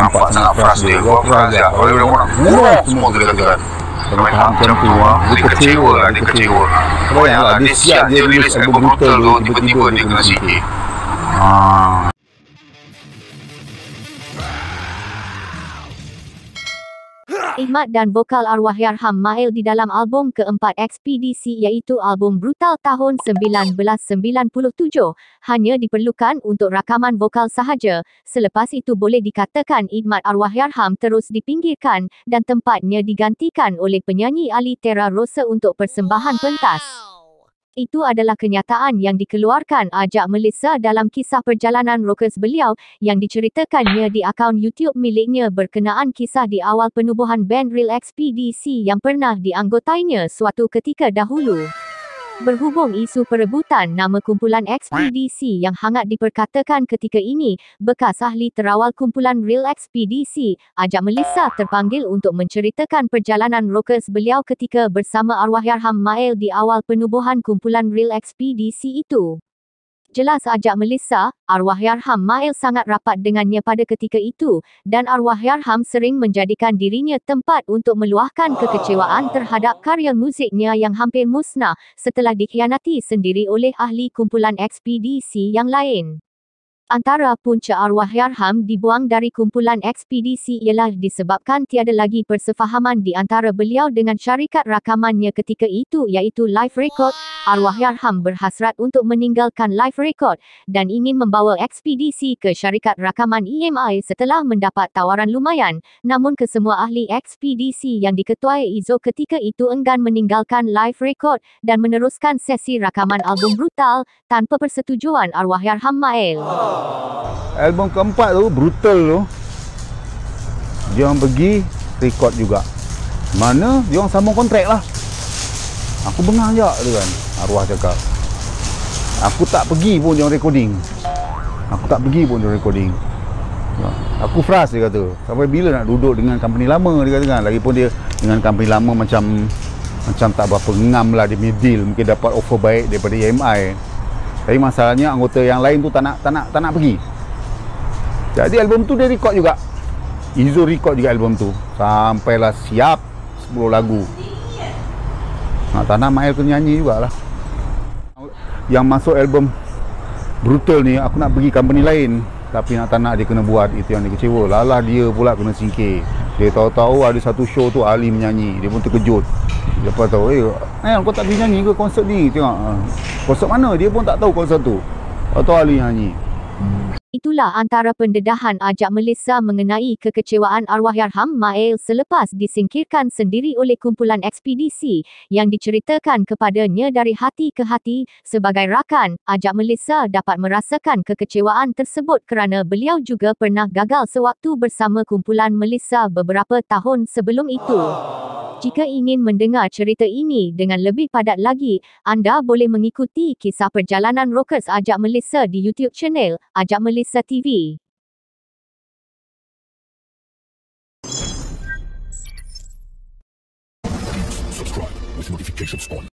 nampak sangat fras dia Gua fras dia Kalau dia orang buang semua tu kata Kami faham macam tu lah Dia kecewa lah Dia kecewa Kau bayang lah Dia siap dia dulu Sebab brutal tu Tiba-tiba dia kena sikit Haa ah. Ahmad dan vokal Arwahyarham Mail di dalam album keempat Ekspedisi iaitu album Brutal tahun 1997 hanya diperlukan untuk rakaman vokal sahaja. Selepas itu boleh dikatakan Ahmad Arwahyarham terus dipinggirkan dan tempatnya digantikan oleh penyanyi Ali Tera Rosa untuk persembahan pentas. Itu adalah kenyataan yang dikeluarkan Ajak Melissa dalam kisah perjalanan Rokes beliau yang diceritakannya di akaun YouTube miliknya berkenaan kisah di awal penubuhan band Real Expedisi yang pernah dianggotainya suatu ketika dahulu. Berhubung isu perebutan nama kumpulan XPDC yang hangat diperkatakan ketika ini, bekas ahli terawal kumpulan Real XPDC, Ajak Melissa terpanggil untuk menceritakan perjalanan rokes beliau ketika bersama Arwah Yarham Mael di awal penubuhan kumpulan Real XPDC itu jelas ajak Melissa, arwah Yarham Mael sangat rapat dengannya pada ketika itu dan arwah Yarham sering menjadikan dirinya tempat untuk meluahkan kekecewaan terhadap karya muziknya yang hampir musnah setelah dikhianati sendiri oleh ahli kumpulan ekspedisi yang lain. Antara punca arwah Yarham dibuang dari kumpulan ekspedisi ialah disebabkan tiada lagi persefahaman di antara beliau dengan syarikat rakamannya ketika itu iaitu Life Record. Arwah Yarham berhasrat untuk meninggalkan Life Record dan ingin membawa ekspedisi ke syarikat rakaman EMI setelah mendapat tawaran lumayan. Namun kesemua ahli ekspedisi yang diketuai Izo ketika itu enggan meninggalkan Life Record dan meneruskan sesi rakaman album Brutal tanpa persetujuan arwah Yarham Mael. Oh. Album keempat tu brutal tu. Dia orang pergi record juga. Mana dia orang sambung kontrak lah. Aku bengang je tu kan. Arwah cakap. Aku tak pergi pun dia orang recording. Aku tak pergi pun dia orang recording. Ya, aku frust dia kata. Sampai bila nak duduk dengan company lama dia kata kan. Lagipun dia dengan company lama macam macam tak berapa ngam lah dia punya deal. Mungkin dapat offer baik daripada EMI. Tapi masalahnya anggota yang lain tu tak nak tak nak tak nak pergi. Jadi album tu dia record juga. Izo record juga album tu. Sampailah siap 10 lagu. Nah, ha, tanah Mael tu nyanyi jugalah. Yang masuk album Brutal ni aku nak pergi company lain tapi nak tanah dia kena buat itu yang dia kecewa lalah dia pula kena singkir dia tahu-tahu ada satu show tu Ali menyanyi Dia pun terkejut Dia pun tahu Eh Nayang eh, kau tak pergi nyanyi ke konsert ni Tengok ah. Konsert mana Dia pun tak tahu konsert tu Atau Ali nyanyi Itulah antara pendedahan ajak Melissa mengenai kekecewaan arwah yarham Mael selepas disingkirkan sendiri oleh kumpulan ekspedisi yang diceritakan kepadanya dari hati ke hati sebagai rakan. Ajak Melissa dapat merasakan kekecewaan tersebut kerana beliau juga pernah gagal sewaktu bersama kumpulan Melissa beberapa tahun sebelum itu. Oh. Jika ingin mendengar cerita ini dengan lebih padat lagi, anda boleh mengikuti kisah perjalanan Rokas Ajak Melissa di YouTube channel Ajak Melissa TV. Subscribe with notifications on.